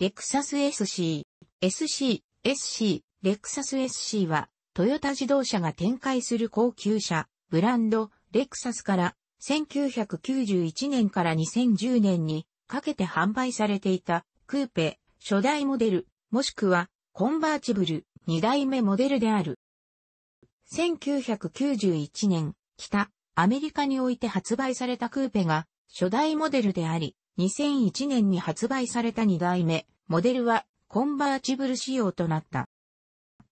レクサス SC、SC、SC、レクサス SC は、トヨタ自動車が展開する高級車、ブランド、レクサスから、1991年から2010年にかけて販売されていた、クーペ、初代モデル、もしくは、コンバーチブル、二代目モデルである。1991年、北、アメリカにおいて発売されたクーペが、初代モデルであり、2001年に発売された2代目、モデルはコンバーチブル仕様となった。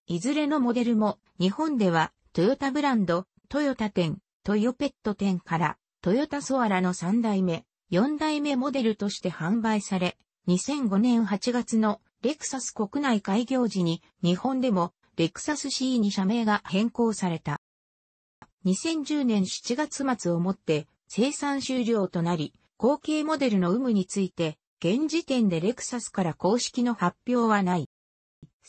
いずれのモデルも日本ではトヨタブランド、トヨタ店、トヨペット店からトヨタソアラの3代目、4代目モデルとして販売され、2005年8月のレクサス国内開業時に日本でもレクサス C に社名が変更された。2010年7月末をもって生産終了となり、後継モデルの有無について、現時点でレクサスから公式の発表はない。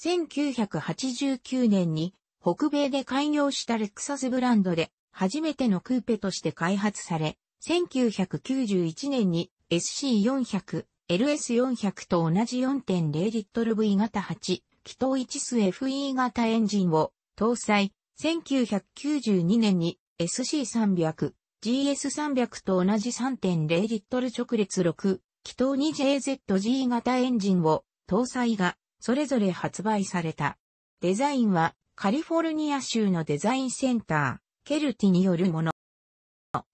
1989年に北米で開業したレクサスブランドで初めてのクーペとして開発され、1991年に SC400、LS400 と同じ4.0リットル V 型8、気筒1数 FE 型エンジンを搭載、1992年に SC300、GS300 と同じ3.0リットル直列6、気筒に JZG 型エンジンを搭載がそれぞれ発売された。デザインはカリフォルニア州のデザインセンター、ケルティによるもの。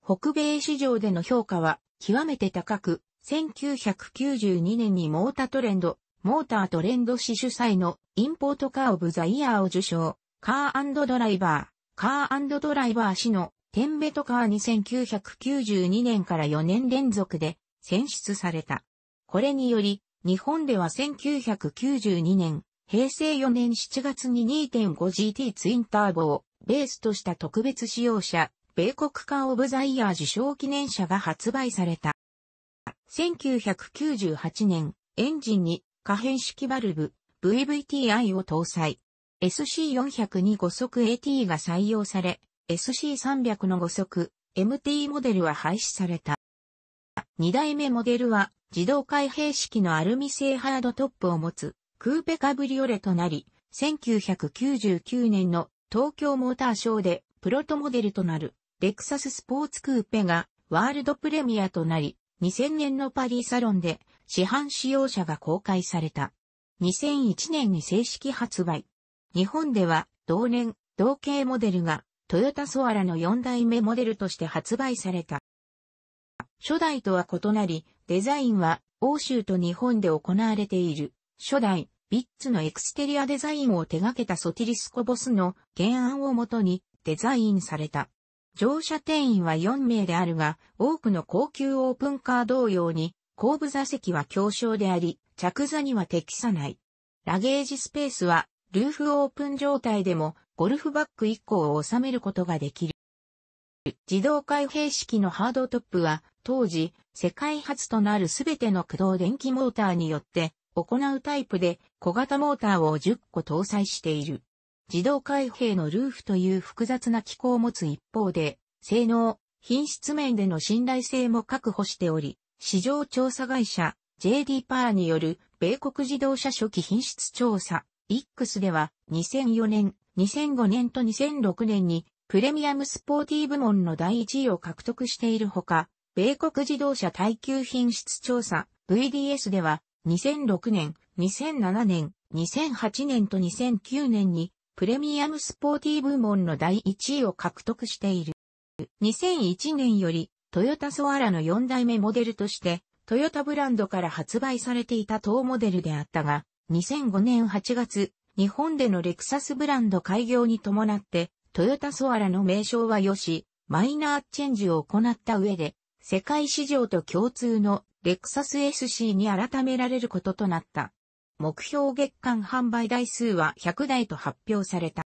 北米市場での評価は極めて高く、1992年にモータトレンド、モータートレンド誌主催のインポートカーオブザイヤーを受賞、カードライバー、カードライバー誌のテンベトカー2992年から4年連続で選出された。これにより、日本では1992年、平成4年7月に 2.5GT ツインターボをベースとした特別使用車、米国カーオブザイヤー受賞記念車が発売された。1998年、エンジンに可変式バルブ VVTi を搭載。SC402 5速 AT が採用され、SC300 の5足、MT モデルは廃止された。2代目モデルは自動開閉式のアルミ製ハードトップを持つクーペカブリオレとなり、1999年の東京モーターショーでプロトモデルとなるレクサススポーツクーペがワールドプレミアとなり、2000年のパリサロンで市販使用者が公開された。2001年に正式発売。日本では同年、同型モデルがトヨタソアラの4代目モデルとして発売された。初代とは異なり、デザインは欧州と日本で行われている。初代、ビッツのエクステリアデザインを手掛けたソティリスコボスの原案をもとにデザインされた。乗車定員は4名であるが、多くの高級オープンカー同様に、後部座席は強小であり、着座には適さない。ラゲージスペースは、ルーフオープン状態でもゴルフバッグ1個を収めることができる。自動開閉式のハードトップは、当時、世界初となるすべての駆動電気モーターによって行うタイプで、小型モーターを10個搭載している。自動開閉のルーフという複雑な機構を持つ一方で、性能、品質面での信頼性も確保しており、市場調査会社 JD パーによる米国自動車初期品質調査 x では2004年2005年と2006年にプレミアムスポーティー部門の第1位を獲得しているほか、米国自動車耐久品質調査 VDS では2006年、2007年、2008年と2009年にプレミアムスポーティー部門の第1位を獲得している。2001年よりトヨタソアラの4代目モデルとしてトヨタブランドから発売されていた当モデルであったが、2005年8月、日本でのレクサスブランド開業に伴って、トヨタソアラの名称はよし、マイナーチェンジを行った上で、世界市場と共通のレクサス SC に改められることとなった。目標月間販売台数は100台と発表された。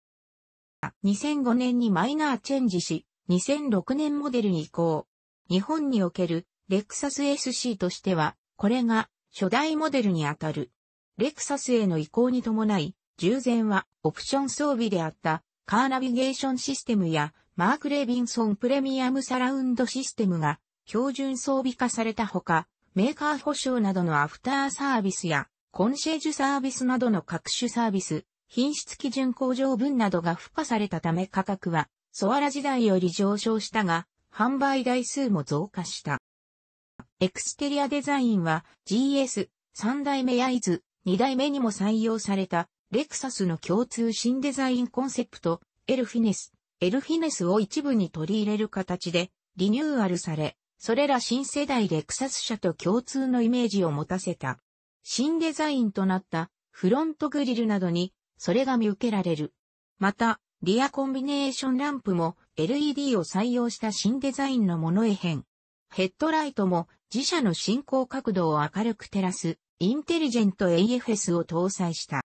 2005年にマイナーチェンジし、2006年モデルに移行。日本におけるレクサス SC としては、これが初代モデルにあたる。レクサスへの移行に伴い、従前はオプション装備であったカーナビゲーションシステムやマーク・レビンソンプレミアムサラウンドシステムが標準装備化されたほか、メーカー保証などのアフターサービスやコンシェージュサービスなどの各種サービス、品質基準向上分などが付加されたため価格はソアラ時代より上昇したが、販売台数も増加した。エクステリアデザインは GS 3代目ヤイズ2代目にも採用されたレクサスの共通新デザインコンセプト、エルフィネス、エルフィネスを一部に取り入れる形でリニューアルされ、それら新世代レクサス車と共通のイメージを持たせた。新デザインとなったフロントグリルなどにそれが見受けられる。また、リアコンビネーションランプも LED を採用した新デザインのものへ変。ヘッドライトも自社の進行角度を明るく照らすインテリジェント AFS を搭載した。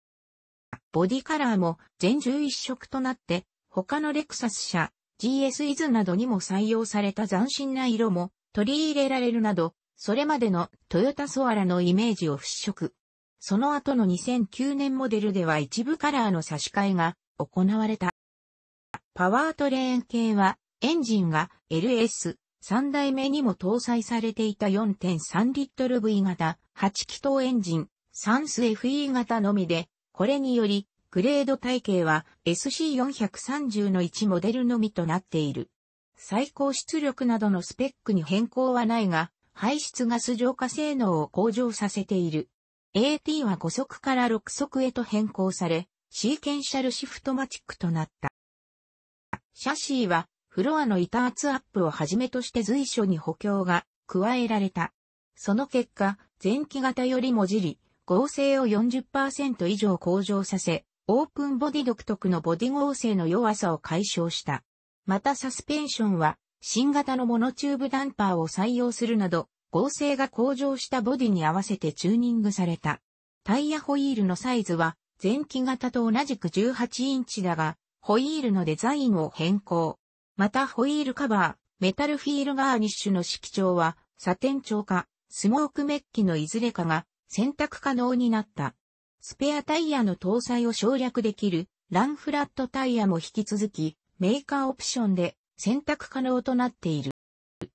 ボディカラーも全11色となって、他のレクサス車、GS イズなどにも採用された斬新な色も取り入れられるなど、それまでのトヨタソアラのイメージを払拭。その後の2009年モデルでは一部カラーの差し替えが行われた。パワートレーン系はエンジンが LS、3代目にも搭載されていた4.3リットル V 型8気筒エンジン、サンス FE 型のみでこれにより、グレード体系は SC430 の1モデルのみとなっている。最高出力などのスペックに変更はないが、排出ガス浄化性能を向上させている。AT は5速から6速へと変更され、シーケンシャルシフトマチックとなった。シャシーはフロアの板圧アップをはじめとして随所に補強が加えられた。その結果、前期型よりもじり、合成を40%以上向上させ、オープンボディ独特のボディ合成の弱さを解消した。またサスペンションは、新型のモノチューブダンパーを採用するなど、合成が向上したボディに合わせてチューニングされた。タイヤホイールのサイズは、前期型と同じく18インチだが、ホイールのデザインを変更。またホイールカバー、メタルフィールガーニッシュの色調は、サテン調か、スモークメッキのいずれかが、選択可能になった。スペアタイヤの搭載を省略できるランフラットタイヤも引き続きメーカーオプションで選択可能となっている。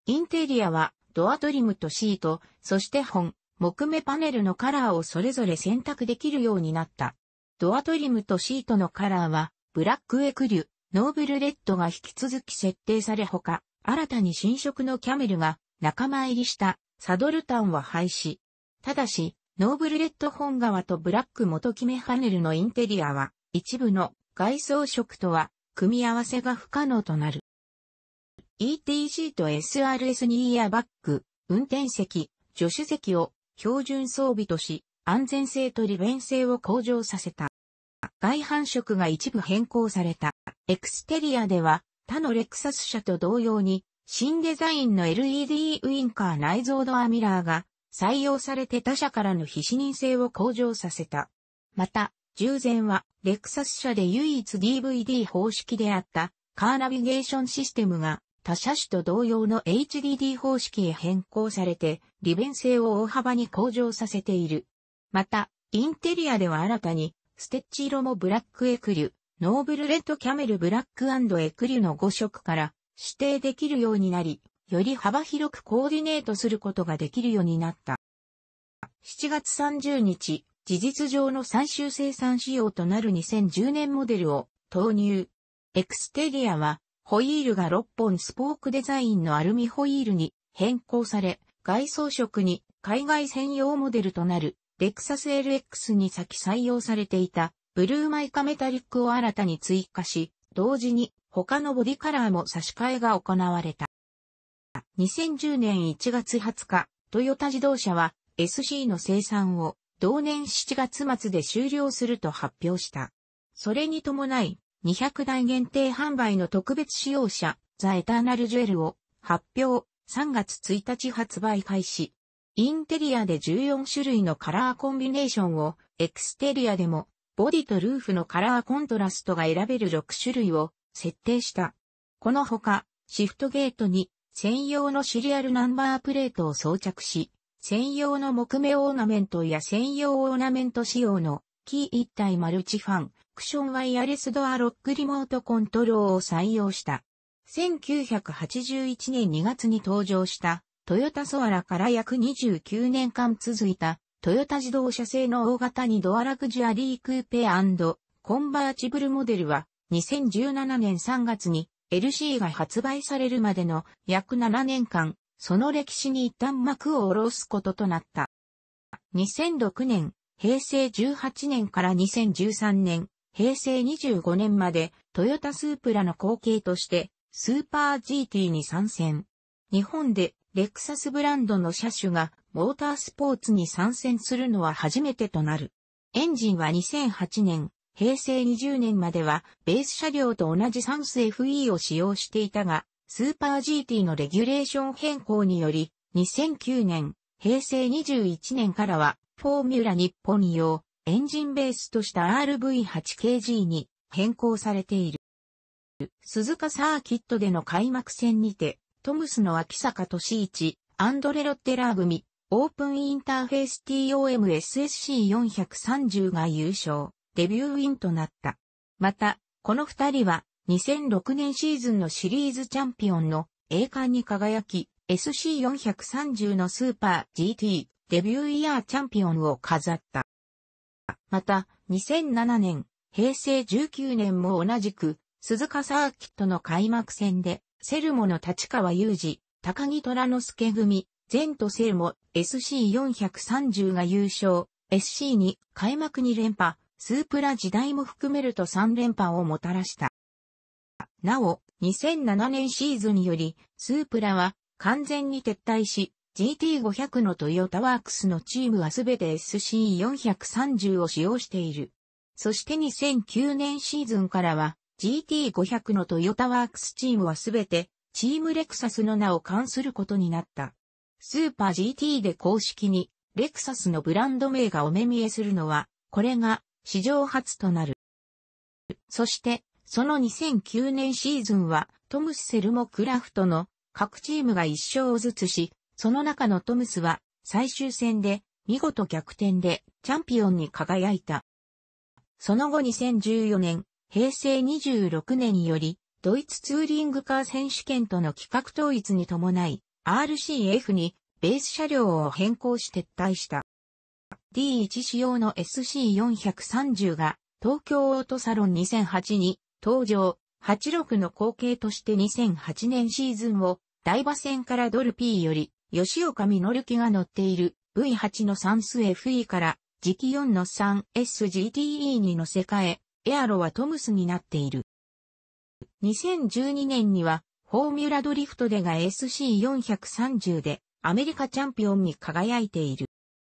インテリアはドアトリムとシート、そして本、木目パネルのカラーをそれぞれ選択できるようになった。ドアトリムとシートのカラーは、ブラックエクリュ、ノーブルレッドが引き続き設定されほか、新たに新色のキャメルが仲間入りしたサドルタンは廃止。ただし、ノーブルレッド本革とブラック元決めハネルのインテリアは、一部の外装色とは、組み合わせが不可能となる。ETC と s r s ニイヤーバック、運転席、助手席を標準装備とし、安全性と利便性を向上させた。外反色が一部変更された。エクステリアでは、他のレクサス車と同様に、新デザインの LED ウインカー内蔵ドアミラーが採用されて他社からの非視認性を向上させた。また、従前はレクサス社で唯一 DVD 方式であったカーナビゲーションシステムが他車種と同様の HDD 方式へ変更されて利便性を大幅に向上させている。また、インテリアでは新たにステッチ色もブラックエクリュ、ノーブルレッドキャメルブラックエクリュの5色から指定できるようになり、より幅広くコーディネートすることができるようになった。7月30日、事実上の最終生産仕様となる2010年モデルを投入。エクステリアは、ホイールが6本スポークデザインのアルミホイールに変更され、外装色に海外専用モデルとなるレクサス LX に先採用されていたブルーマイカメタリックを新たに追加し、同時に他のボディカラーも差し替えが行われた。2010年1月20日、トヨタ自動車は SC の生産を同年7月末で終了すると発表した。それに伴い、200台限定販売の特別使用車、ザ・エターナル・ジュエルを発表、3月1日発売開始。インテリアで14種類のカラーコンビネーションを、エクステリアでも、ボディとルーフのカラーコントラストが選べる6種類を設定した。このほか、シフトゲートに専用のシリアルナンバープレートを装着し、専用の木目オーナメントや専用オーナメント仕様のキー一体マルチファン、クションワイヤレスドアロックリモートコントローを採用した。1981年2月に登場したトヨタソアラから約29年間続いたトヨタ自動車製の大型にドアラグジュアリークーペコンバーチブルモデルは2017年3月に LC が発売されるまでの約7年間、その歴史に一旦幕を下ろすこととなった。2006年、平成18年から2013年、平成25年までトヨタスープラの後継としてスーパー GT に参戦。日本でレクサスブランドの車種がモータースポーツに参戦するのは初めてとなる。エンジンは2008年平成20年まではベース車両と同じサンス FE を使用していたが、スーパー GT のレギュレーション変更により、2009年、平成21年からは、フォーミュラ日本用、エンジンベースとした RV8KG に変更されている。鈴鹿サーキットでの開幕戦にて、トムスの秋坂俊一、アンドレロッテラー組、オープンインターフェース TOMSSC430 が優勝。デビューインとなった。また、この二人は2006年シーズンのシリーズチャンピオンの栄冠に輝き、SC430 のスーパー GT デビューイヤーチャンピオンを飾った。また、2007年、平成19年も同じく、鈴鹿サーキットの開幕戦で、セルモの立川雄二、高木虎之助組、前とセルモ SC430 が優勝、SC に開幕に連覇、スープラ時代も含めると3連覇をもたらした。なお、2007年シーズンにより、スープラは完全に撤退し、GT500 のトヨタワークスのチームはすべて SC430 を使用している。そして2009年シーズンからは GT500 のトヨタワークスチームはすべてチームレクサスの名を冠することになった。スーパー GT で公式にレクサスのブランド名がお目見えするのは、これが史上初となる。そして、その2009年シーズンは、トムス・セルもクラフトの各チームが1勝ずつし、その中のトムスは最終戦で見事逆転でチャンピオンに輝いた。その後2014年、平成26年により、ドイツツーリングカー選手権との企画統一に伴い、RCF にベース車両を変更し撤退した。D1 仕様の SC430 が東京オートサロン2008に登場、86の後継として2008年シーズンを台場線からドル P より吉岡実機が乗っている V8 のサンス FE から時期4の 3SGTE に乗せ替え、エアロはトムスになっている。2012年にはフォーミュラドリフトでが SC430 でアメリカチャンピオンに輝いている。